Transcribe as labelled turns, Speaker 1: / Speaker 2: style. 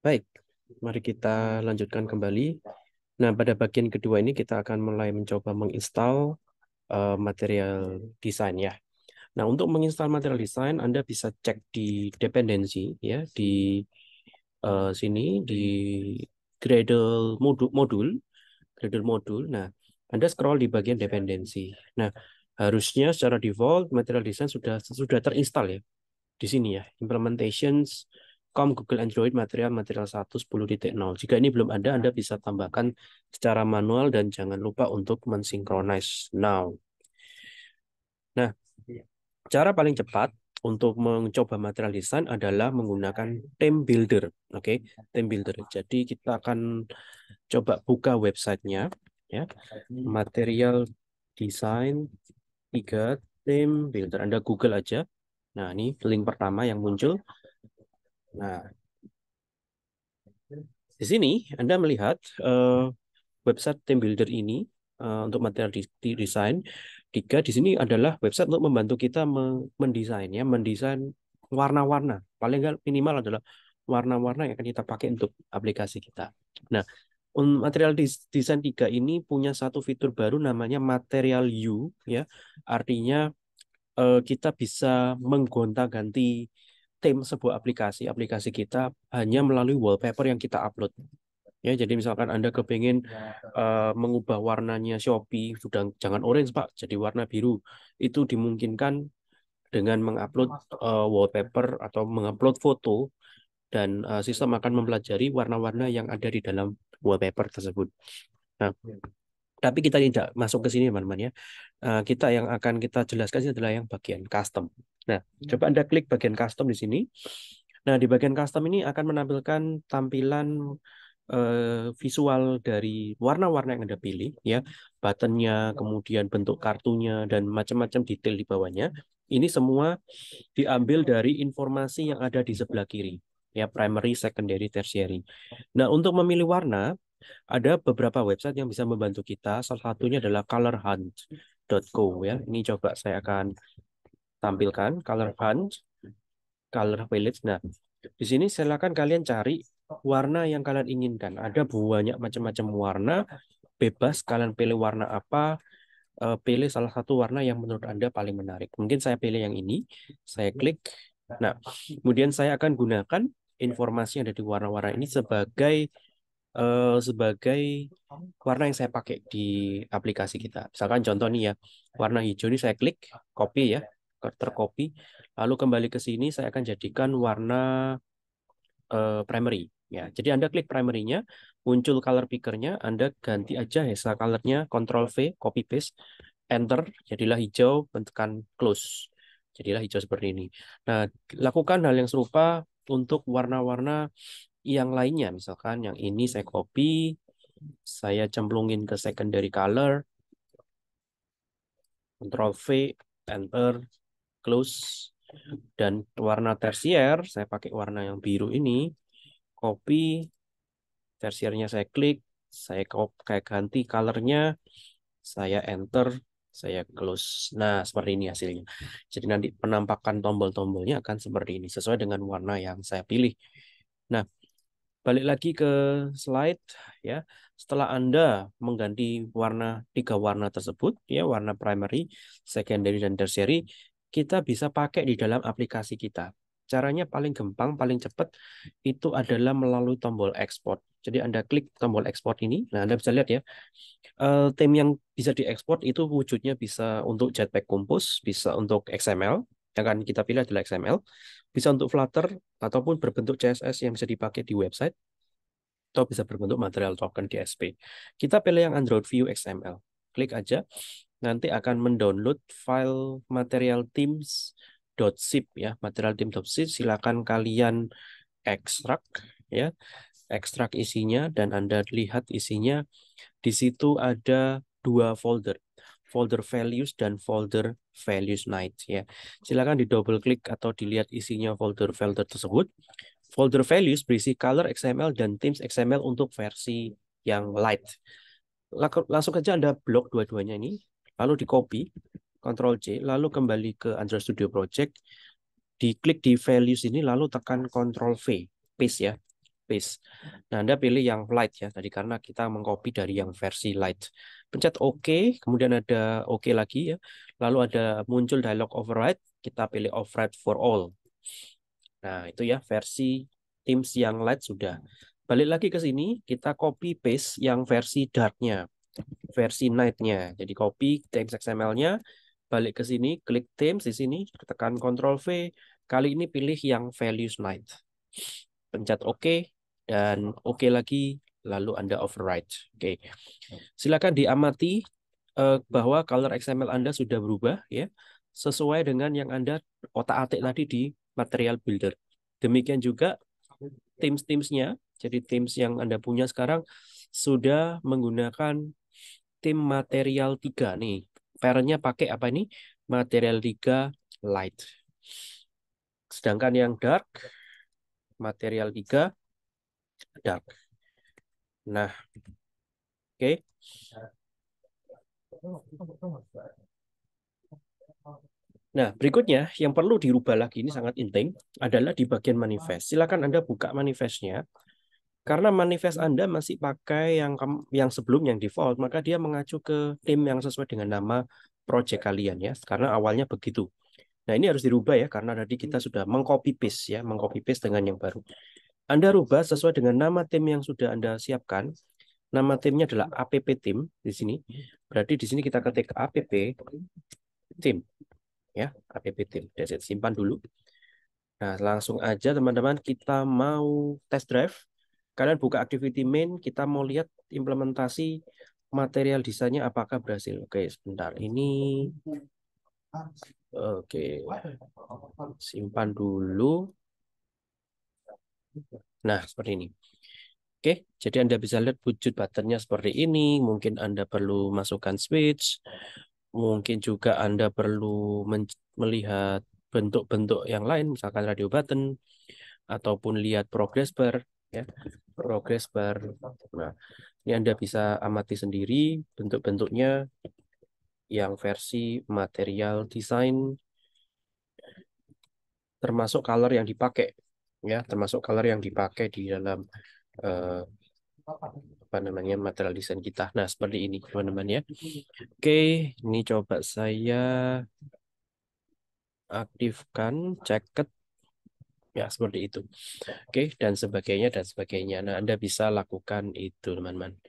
Speaker 1: Baik, mari kita lanjutkan kembali. Nah, pada bagian kedua ini kita akan mulai mencoba menginstal uh, material desain ya. Nah, untuk menginstal material desain Anda bisa cek di dependensi ya di uh, sini di Gradle modul modul Gradle modul. Nah, Anda scroll di bagian dependensi. Nah, harusnya secara default material design sudah sudah terinstal ya di sini ya implementations com Google Android material material 1.10.0. Jika ini belum ada, Anda bisa tambahkan secara manual dan jangan lupa untuk mensinkronize now. Nah, iya. cara paling cepat untuk mencoba material desain adalah menggunakan Theme Builder. Oke, okay? Iya. Theme Builder. Jadi kita akan coba buka websitenya ya. Material Design tiga Theme Builder. Anda Google aja. Nah, ini link pertama yang muncul. Nah, di sini Anda melihat uh, website Team Builder ini uh, untuk material di, desain. Tiga di sini adalah website untuk membantu kita mendesain ya mendesain warna-warna. Paling nggak minimal adalah warna-warna yang akan kita pakai untuk aplikasi kita. Nah, material desain tiga ini punya satu fitur baru namanya material U, ya. Artinya eh, kita bisa menggonta-ganti tim sebuah aplikasi, aplikasi kita hanya melalui wallpaper yang kita upload. Ya, jadi misalkan Anda kepingin uh, mengubah warnanya Shopee, sudah jangan orange Pak, jadi warna biru. Itu dimungkinkan dengan mengupload uh, wallpaper atau mengupload foto dan uh, sistem akan mempelajari warna-warna yang ada di dalam wallpaper tersebut. Nah, ya tapi kita tidak masuk ke sini teman-teman ya. Eh, kita yang akan kita jelaskan adalah yang bagian custom. Nah, hmm. coba Anda klik bagian custom di sini. Nah, di bagian custom ini akan menampilkan tampilan eh, visual dari warna-warna yang Anda pilih ya, buttonnya, kemudian bentuk kartunya dan macam-macam detail di bawahnya. Ini semua diambil dari informasi yang ada di sebelah kiri ya primary, secondary, tertiary. Nah, untuk memilih warna ada beberapa website yang bisa membantu kita. Salah satunya adalah colorhunt.co ya. Ini coba saya akan tampilkan colorhunt, color palette. Nah, di sini silakan kalian cari warna yang kalian inginkan. Ada banyak macam-macam warna, bebas kalian pilih warna apa, eh, pilih salah satu warna yang menurut Anda paling menarik. Mungkin saya pilih yang ini, saya klik. Nah, kemudian saya akan gunakan informasi yang ada di warna-warna ini sebagai uh, sebagai warna yang saya pakai di aplikasi kita. Misalkan contoh nih ya, warna hijau ini saya klik, copy ya, tercopy. Lalu kembali ke sini saya akan jadikan warna uh, primary. Ya, jadi Anda klik primary-nya, muncul color picker-nya, Anda ganti aja hexa color-nya, Ctrl V, copy paste, enter, jadilah hijau, tekan close. Jadilah hijau seperti ini. Nah, lakukan hal yang serupa untuk warna-warna yang lainnya. Misalkan yang ini saya copy, saya cemplungin ke secondary color, Ctrl V, Enter, Close, dan warna tersier, saya pakai warna yang biru ini, copy, tersiernya saya klik, saya kayak ganti colornya, saya enter, saya close. Nah, seperti ini hasilnya. Jadi nanti penampakan tombol-tombolnya akan seperti ini, sesuai dengan warna yang saya pilih. Nah, balik lagi ke slide ya. Setelah Anda mengganti warna tiga warna tersebut ya, warna primary, secondary dan tertiary, kita bisa pakai di dalam aplikasi kita. Caranya paling gampang, paling cepat itu adalah melalui tombol export Jadi Anda klik tombol export ini. Nah, Anda bisa lihat ya, uh, eh, tim yang bisa diekspor itu wujudnya bisa untuk Jetpack kompos bisa untuk XML, yang akan kita pilih adalah XML. Bisa untuk Flutter ataupun berbentuk CSS yang bisa dipakai di website atau bisa berbentuk material token DSP. Kita pilih yang Android View XML. Klik aja, nanti akan mendownload file material teams teams.zip ya, material team zip Silakan kalian ekstrak ya, ekstrak isinya dan Anda lihat isinya di situ ada dua folder folder values dan folder values night ya. Silakan di double klik atau dilihat isinya folder-folder tersebut. Folder values berisi color XML dan themes XML untuk versi yang light. Langsung saja Anda blok dua-duanya ini, lalu di copy, Ctrl C, lalu kembali ke Android Studio Project, Di klik di values ini lalu tekan Ctrl V, paste ya space. Nah, Anda pilih yang light ya tadi karena kita mengcopy dari yang versi light. Pencet OK, kemudian ada OK lagi ya. Lalu ada muncul dialog override, kita pilih override for all. Nah, itu ya versi Teams yang light sudah. Balik lagi ke sini, kita copy paste yang versi dark-nya, versi night-nya. Jadi copy Teams XML-nya, balik ke sini, klik Teams di sini, tekan Ctrl V. Kali ini pilih yang values night. Pencet OK, dan oke okay lagi lalu Anda override. Oke. Okay. Silakan diamati uh, bahwa color XML Anda sudah berubah ya sesuai dengan yang Anda otak-atik tadi di material builder. Demikian juga teams-teamsnya. Jadi teams yang Anda punya sekarang sudah menggunakan tim material 3 nih. Parentnya pakai apa ini? Material 3 light. Sedangkan yang dark material 3 dark. Ya. Nah, oke. Okay. Nah, berikutnya yang perlu dirubah lagi ini sangat penting adalah di bagian manifest. Silakan Anda buka manifestnya. Karena manifest Anda masih pakai yang yang sebelum yang default, maka dia mengacu ke tim yang sesuai dengan nama project kalian ya. Karena awalnya begitu. Nah, ini harus dirubah ya karena tadi kita sudah mengcopy paste ya, mengcopy paste dengan yang baru. Anda rubah sesuai dengan nama tim yang sudah Anda siapkan. Nama timnya adalah app Team di sini. Berarti di sini kita ketik app Team, Ya, app Team. That's Simpan dulu. Nah, langsung aja teman-teman kita mau test drive. Kalian buka activity main, kita mau lihat implementasi material desainnya apakah berhasil. Oke, sebentar. Ini Oke. Simpan dulu. Nah, seperti ini. Oke, jadi Anda bisa lihat wujud buttonnya seperti ini. Mungkin Anda perlu masukkan switch. Mungkin juga Anda perlu melihat bentuk-bentuk yang lain, misalkan radio button, ataupun lihat progress bar. Ya. Progress bar. Nah, ini Anda bisa amati sendiri bentuk-bentuknya yang versi material design, termasuk color yang dipakai ya termasuk color yang dipakai di dalam uh, apa namanya material desain kita. Nah, seperti ini teman-teman ya. Oke, ini coba saya aktifkan jacket ya seperti itu. Oke, dan sebagainya dan sebagainya. Nah, Anda bisa lakukan itu teman-teman.